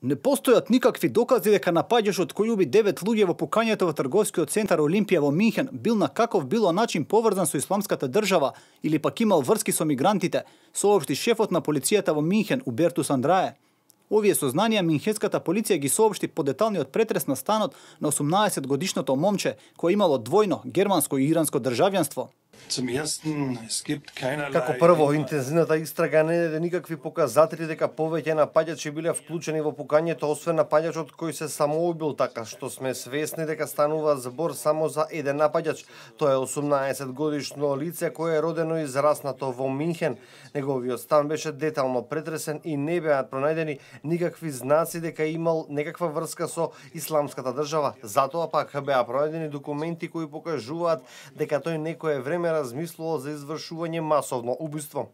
Не постојат никакви докази дека напаѓачот кој уби 9 луѓе во пукањето во трговскиот центар Олимпија во Минхен бил на каков било начин поврзан со исламската држава или пак имал врски со мигрантите, соопшти шефот на полицијата во Минхен Убертус Андрае. Овие сознанија Минхенската полиција ги соопшти по деталниот претрес на станот на 18-годишното момче кој имало двојно германско и иранско државјанство. Како прво, интензивната истрага не даде никакви показатели дека повеќе нападачи биле вклучени во пукањето, освен нападачот кој се самоубил, така што сме свесни дека станува збор само за еден нападач. Тоа е 18 годишно лице кое е родено и израснато во Минхен. Неговиот стан беше детално претресен и не беа пронајдени никакви знаци дека имал некаква врска со исламската држава. Затоа пак беа пронајдени документи кои покажуваат дека тој некое време време размислува за извршување масовно убиство.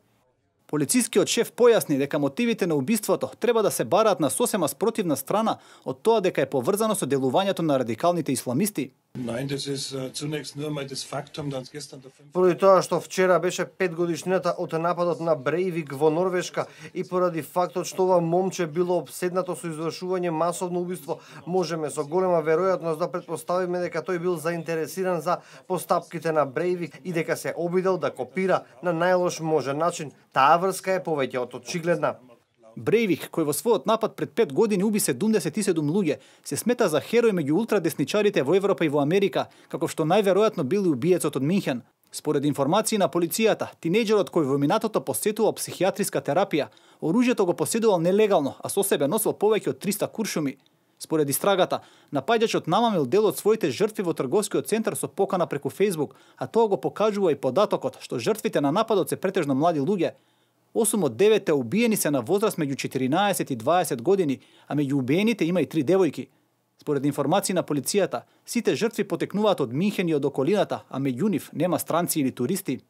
Полицискиот шеф појасни дека мотивите на убиството треба да се бараат на сосема спротивна страна од тоа дека е поврзано со делувањето на радикалните исламисти. Äh, поради тоа што вчера беше пет годишнината од нападот на Брейвик во Норвешка и поради фактот што ова момче било обседнато со извршување масовно убиство, можеме со голема веројатност да предпоставиме дека тој бил заинтересиран за постапките на Брейвик и дека се обидел да копира на најлош можен начин. Таа врска е повеќе од очигледна. Брейвик, кој во својот напад пред 5 години уби 77 луѓе, се смета за херој меѓу ултрадесничарите во Европа и во Америка, како што најверојатно бил и убиецот од Минхен. Според информации на полицијата, тинејџерот кој во минатото посетува психијатриска терапија, оружјето го поседувал нелегално, а со себе носел повеќе од 300 куршуми. Според истрагата, нападачот намамил дел од своите жртви во трговскиот центар со покана преку Facebook, а тоа го покажува и податокот што жртвите на нападот се претежно млади луѓе, 8 од 9 убиени се на возраст меѓу 14 и 20 години, а меѓу убиените има и три девојки. Според информации на полицијата, сите жртви потекнуваат од Минхен и од околината, а меѓу нив нема странци или туристи.